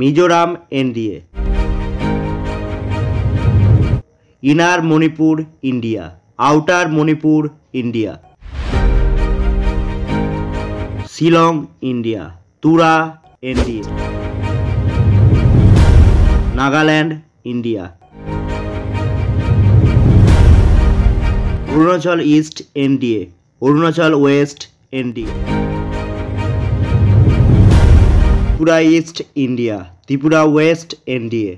Mizoram NDA inner Manipur India outer Manipur India Shillong India Tura NDA Nagaland India Arunachal east NDA Arunachal west NDA Tripura east India Tripura west NDA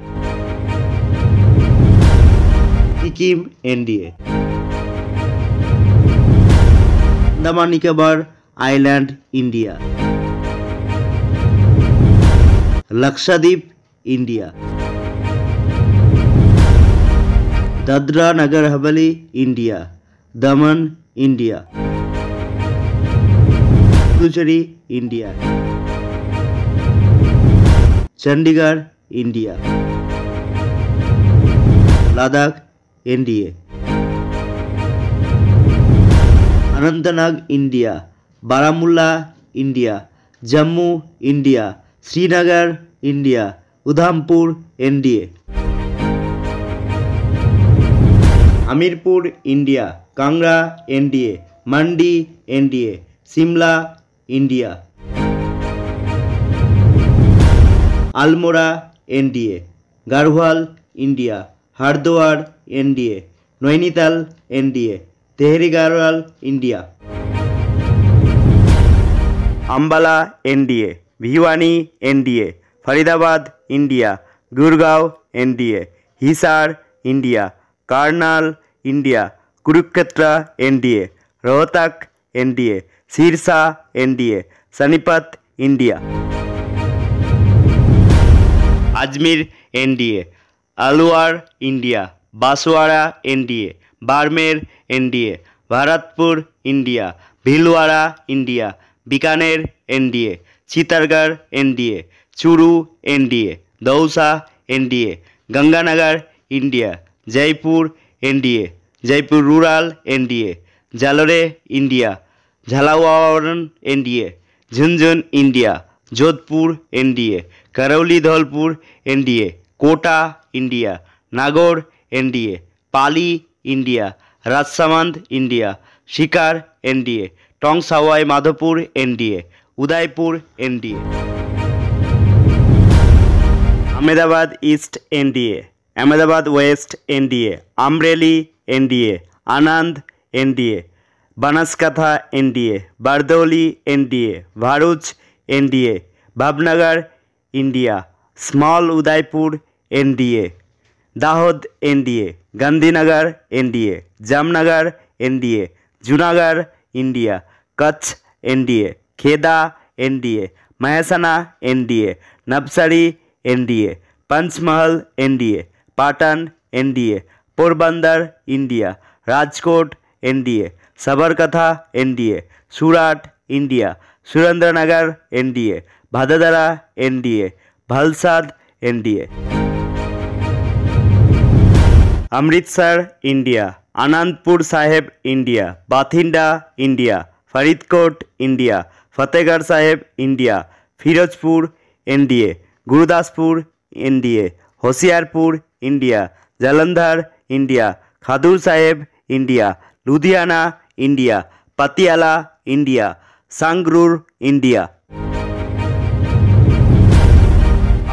Sikkim NDA Daman Nicobar island India Lakshadweep India Dadra Nagar Haveli India Daman India Puducherry India Chandigarh India Ladakh NDA Anantnag India Baramulla India Jammu India Srinagar India Udhampur NDA Hamirpur India Kangra NDA Mandi NDA Shimla India Almora NDA Garhwal India Haridwar NDA Nainital NDA Tehri Garhwal India Ambala NDA Bhiwani NDA Faridabad India Gurgaon NDA Hisar India Karnal India Kurukshetra NDA Rohtak NDA Sirsa NDA Sonipat India Ajmer A Alwar India Barmer NDA D NDA Bharatpur India Bhilwara India Bikaner NDA Chittorgarh N D A Churu NDA Dausa NDA Ganganagar India Jaipur NDA Jaipur rural NDA Jalore India D NDA Jhunjhunu India Jodhpur NDA Karauli Dholpur NDA Kota India Nagaur NDA Pali India राजसामंद India शिकार NDA टोंगसावाई Madhopur NDA Udaipur NDA Ahmedabad east NDA Ahmedabad waste NDA Amreli NDA आनंद NDA बनासकाठा NDA Bardoli NDA भारूच NDA Bhavnagar India small Udaipur NDA Dahod NDA Gandhinagar NDA Jamnagar NDA Junagadh India Kutch NDA खेदा NDA Mehsana NDA Navsari NDA Panchmahal NDA Patan NDA Porbandar India Rajkot NDA सबरकथा ए सूराट India Surendranagar ए ভাদাদারা NDA Valsad NDA Amritsar India Anandpur साहेब India बाथिंडा India Faridkot India Fatehgarh Sahib India Firozpur NDA Gurdaspur NDA Hoshiarpur India Jalandhar India Khadoor Sahib India Ludhiana India Patiala India Sangrur India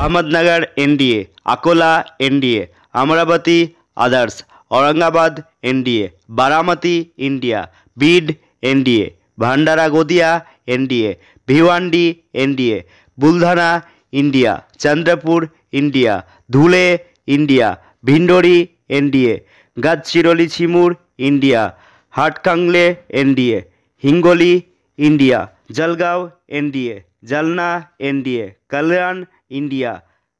Ahmednagar NDA Akola NDA Amravati others Aurangabad NDA Baramati India Beed NDA Bhandara Gondiya NDA D NDA Buldhana India Chandrapur India Dhule India Dindori NDA Gadchiroli Chimur India Hatkanangle NDA Hingoli India Jalgaon NDA Jalna NDA Kalyan India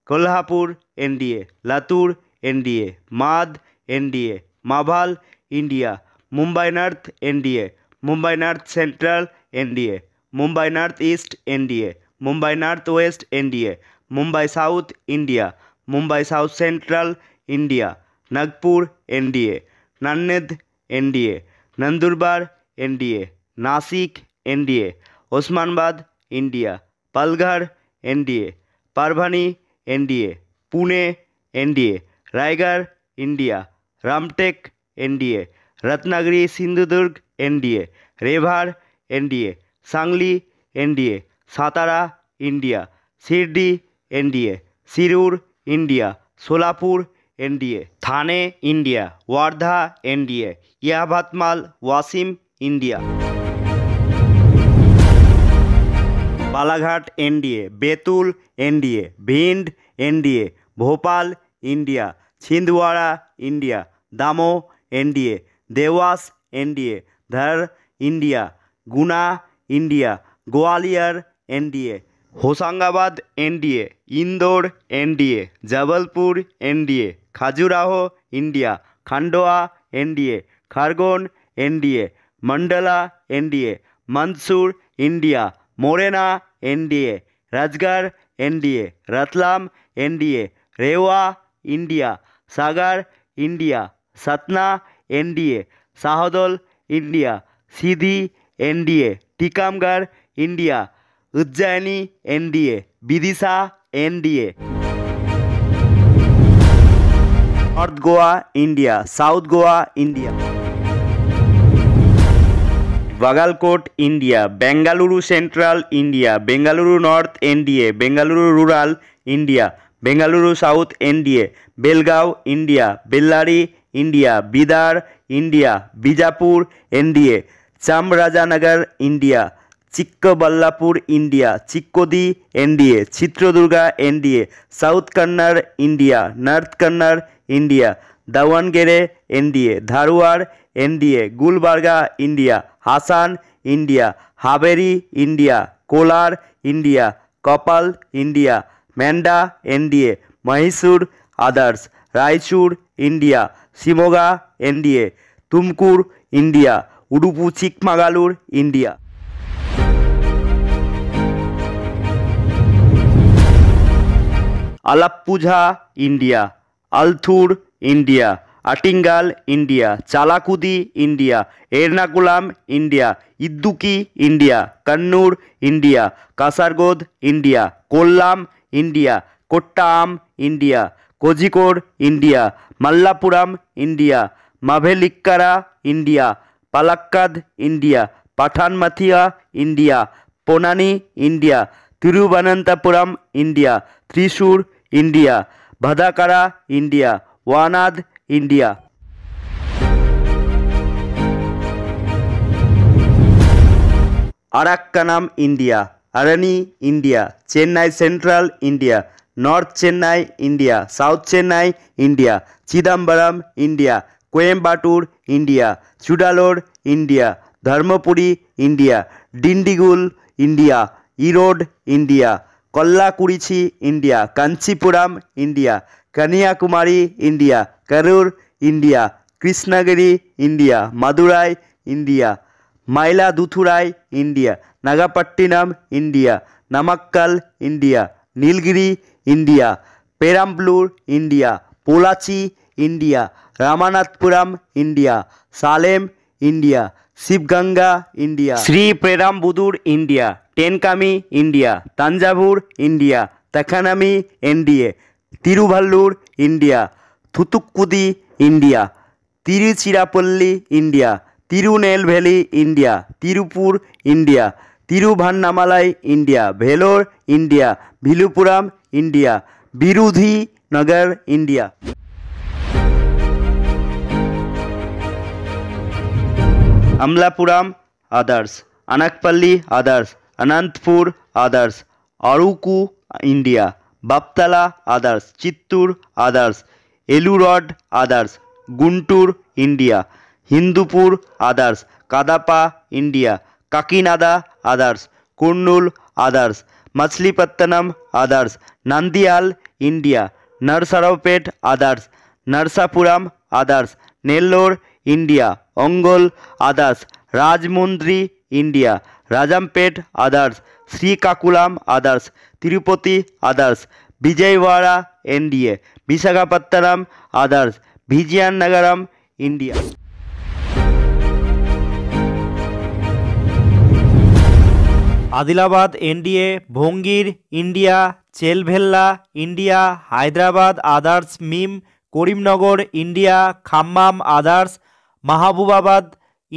Kolhapur NDA Latur NDA Madha NDA Maval India Mumbai north NDA Mumbai north central NDA Mumbai north east NDA Mumbai north west NDA Mumbai south India Mumbai south central India Nagpur NDA Nanded NDA Nandurbar NDA Nashik NDA Osmanabad India Palghar NDA Parbhani NDA Pune NDA Raigad India Ramtek NDA Ratnagiri Sindhudurg NDA Raver NDA Sangli NDA Satara India Shirdi NDA Shirur India Solapur NDA Thane India Wardha NDA Yavatmal Washim India Balaghat NDA Betul NDA Bhind NDA Bhopal India Chhindwara India Damoh NDA Dewas NDA Dhar India Guna India Gwalior NDA Hoshangabad NDA Indore NDA Jabalpur NDA Khajuraho India Khandwa NDA Khargone NDA Mandla NDA Mandsaur India Morena NDA Rajgarh NDA Ratlam NDA Rewa India Sagar India Satna NDA Shahdol India Sidhi NDA Tikamgarh India Ujjain NDA Vidisha NDA north Goa India south Goa India Bagalkot India Bengaluru central India Bengaluru north NDA Bengaluru rural India Bengaluru south NDA Belgaum India Bellary India Bidar India Bijapur NDA Chamarajanagar India Chikkaballapur India Chikkodi NDA Chitradurga NDA south Kanara India north Kanara India Davanagere NDA Dharwad NDA Gulbarga India Hassan India Haveri India Kolar India Koppal India Mandya NDA Mysore others Raichur India Shimoga NDA Tumkur India Udupi Chikmagalur India Alappuzha India Alathur India Attingal India Chalakudy India Ernakulam India Idukki India Kannur India Kasaragod India Kollam India कोट्टाम India Kozhikode India Malappuram India Mavelikkara India Palakkad India Pathanamthitta India Ponnani India Thiruvananthapuram India Thrissur India Vadakara India Wayanad India Arakkonam India Arani India Chennai Central India North Chennai India South Chennai India Chidambaram India Coimbatore India Cuddalore India Dharmapuri India Dindigul India Erode India Kallakurichi India Kanchipuram India Kanniyakumari India Karur India Krishnagiri India Madurai India Duthurai India Nagapattinam India Namakkal India Nilgiri India Perambalur India Pollachi India रामानाथपुरम India Salem India Sivaganga India Sriperumbudur India Tenkasi India Thanjavur India तखानामी NDA Tiruvallur India Thoothukudi India Tiruchirappalli India Tirunelveli India Tiruppur India Tiruvannamalai India Vellore India Viluppuram India Virudhunagar India Amalapuram others Anakapalli others Anantapur others Araku India Bapatla others Chittoor others Eluru others Guntur India Hindupur others Kadapa India Kakinada others Kurnool others Machilipatnam others Nandyal India Narasaraopet others Narsapuram others Nellore India Ongole आदर्श Rajahmundry India Rajampet others Srikakulam others Tirupati others Vijayawada NDA Visakhapatnam others Vizianagaram India Adilabad NDA Bhongir India Chevella India Hyderabad others MIM Karimnagar India Khammam others Mahabubabad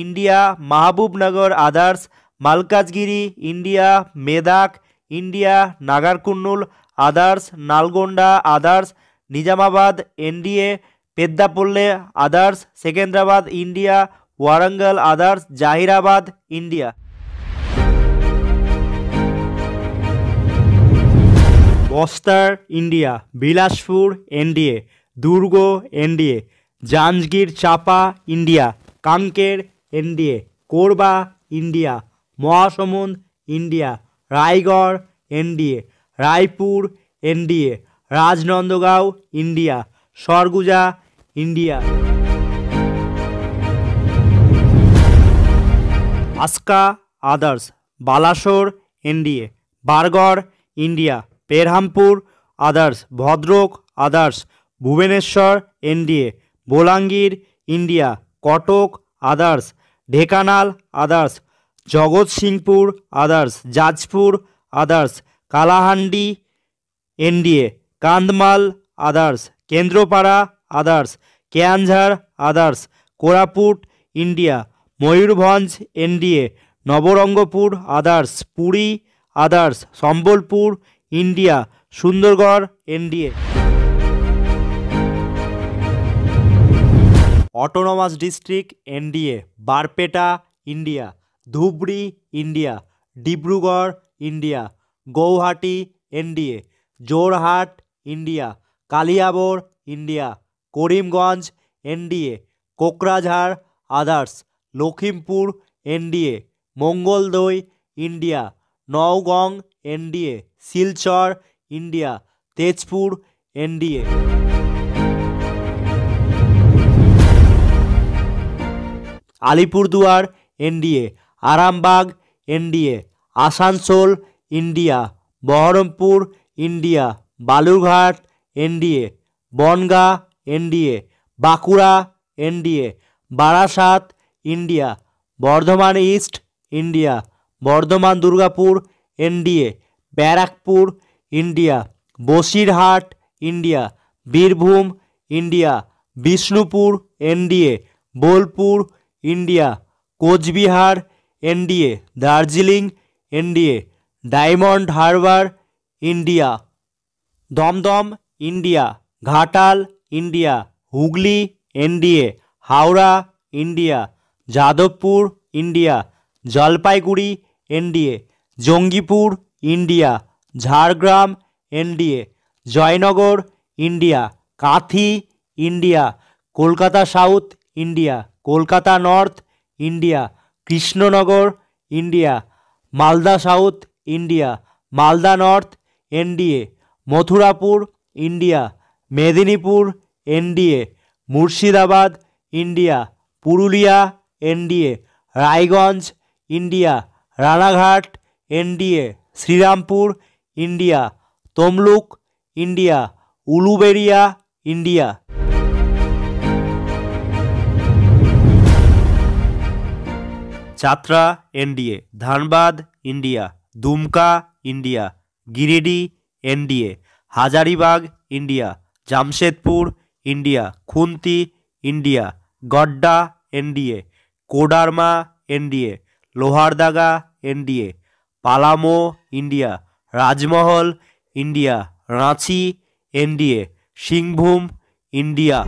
India Mahbubnagar others Malkajgiri India Medak India Nagarkurnool others Nalgonda others Nizamabad NDA Peddapalle others Secunderabad India Warangal others Zahirabad India Bastar India Bilaspur NDA Durg NDA Janjgir Champa India Kanker NDA Korba India Mahasamund India Raigarh NDA Raipur NDA Rajnandgaon India Surguja India Aska others Balasore NDA Bargarh India Berhampur others Bhadrak others Bhubaneswar NDA Bolangir India Cuttack others Dhenkanal others Jagatsinghpur others Jajpur others Kalahandi NDA Kandhamal others Kendrapara others Keonjhar others Koraput India Mayurbhanj NDA Nabarangpur others Puri others Sambalpur India Sundargarh NDA Autonomous District NDA Barpeta India Dhubri India Dibrugarh India Guwahati NDA Jorhat India Kaliabor India Karimganj NDA Kokrajhar others Lakhimpur NDA Mangaldoi India Nowgong NDA Silchar India Tezpur NDA Alipurduars NDA Arambagh NDA Asansol India Baharampur India Balurghat NDA Bangaon NDA Bankura NDA Barasat India Bardhaman East India Bardhaman Durgapur NDA Barrackpore India Basirhat India Birbhum India Bishnupur NDA Bolpur India Cooch Behar NDA Darjeeling NDA Diamond Harbour India Dum Dum India Ghatal India Hooghly NDA Howrah India Jadavpur India Jalpaiguri NDA Jangipur India Jhargram NDA Joynagar India Kanthi India Kolkata South India Kolkata North India Krishnanagar India Malda south India Malda north NDA Mathurapur India Medinipur NDA Murshidabad India Purulia NDA Raiganj India Ranaghat NDA Serampore India Tamluk India Uluberia India যাত্রা NDA Dhanbad India Dumka India Giridih NDA Hazaribagh India Jamshedpur India Khunti India Godda NDA Koderma NDA Lohardaga NDA Palamu India Rajmahal India Ranchi NDA Singhbhum India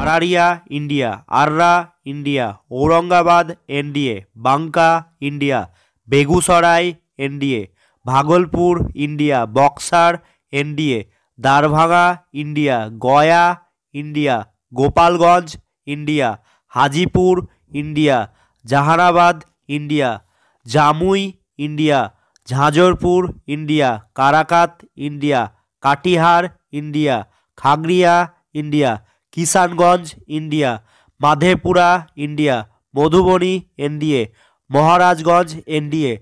Araria India Arrah India Aurangabad NDA Banka India Begusarai NDA Bhagalpur India Buxar NDA Darbhanga India गया India Gopalganj India Hajipur India Jehanabad India Jamui India Jhanjharpur India Karakat India Katihar India Khagaria India Kishanganj India Madhepura India Madhubani NDA Maharajganj NDA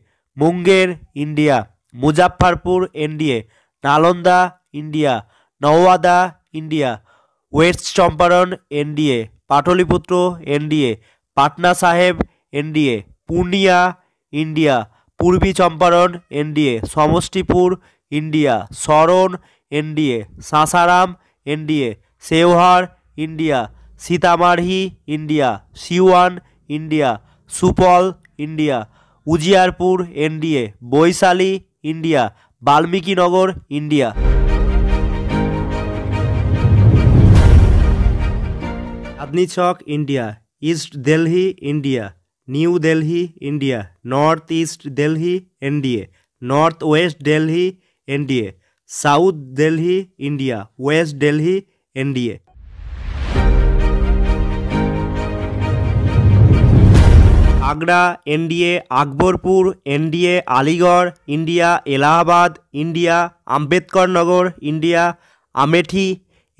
Munger India Muzaffarpur NDA Nalanda India Nawada India West Champaran NDA Pataliputra NDA Patna Sahib NDA Purnia India Purvi Champaran NDA Samastipur India Saran NDA Sasaram NDA Sheohar India Sitamarhi India Siwan India Supaul India Ujiarpur NDA Vaishali India Valmikinagar India Chandni Chowk India east Delhi India New Delhi India North East Delhi NDA North West Delhi NDA South Delhi India West Delhi NDA Agra NDA Akbarpur NDA Aligarh India Allahabad India Ambedkar Nagar India Amethi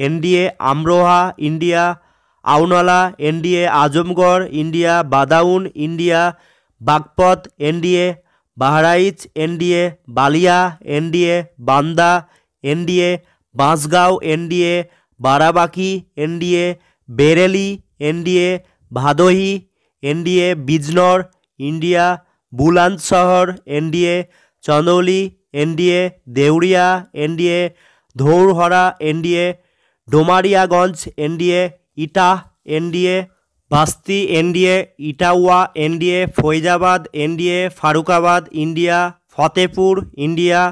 NDA Amroha India Aonla NDA Azamgarh India Badaun India Baghpat NDA Bahraich NDA Ballia NDA Banda NDA Bansgaon NDA Barabanki NDA Bareilly NDA Bhadohi NDA Bijnor India Bulandshahr NDA Chandauli NDA Deoria NDA Dhaurahra NDA Domariyaganj NDA Etah NDA Basti NDA Etawah NDA Faizabad NDA Farrukhabad India Fatehpur India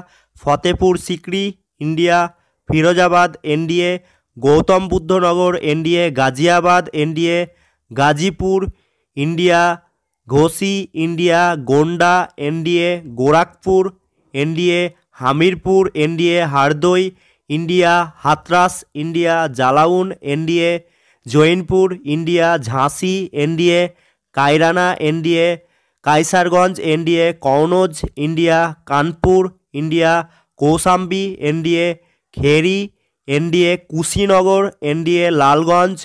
Fatehpur Sikri India Firozabad NDA Gautam Buddha Nagar NDA Ghaziabad NDA Ghazipur India Ghosi India Gonda NDA Gorakhpur NDA Hamirpur NDA Hardoi India Hathras India Jalaun NDA Jaunpur India ঝাঁসি NDA Kairana NDA Kaiserganj NDA Kannauj India Kanpur India Kaushambi NDA Kheri NDA Kushinagar NDA Lalganj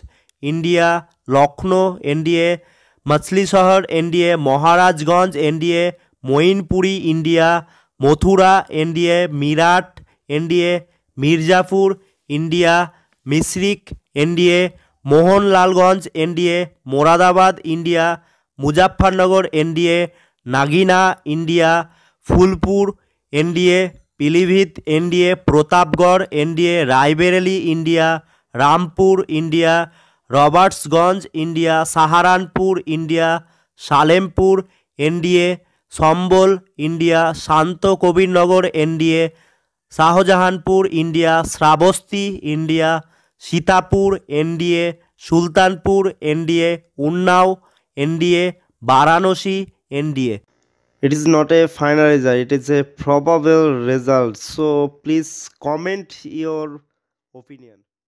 India Lucknow NDA Machhlishahr N D A Maharajganj N D A Mainpuri India Mathura N D A Meerut N D A Mirzapur India Misrikh N D A Mohanlalganj N D A Moradabad India Muzaffarnagar N D A Nagina India Phulpur N D A Pilibhit N D A Pratapgarh N D A Raebareli India Rampur India Robertsganj India Saharanpur India Salempur NDA Sambhal India Sant Kabirnagar NDA Shahjahanpur India Shrawasti India Sitapur NDA Sultanpur NDA Unnao NDA Varanasi NDA it is not a final result it is a probable result so please comment your opinion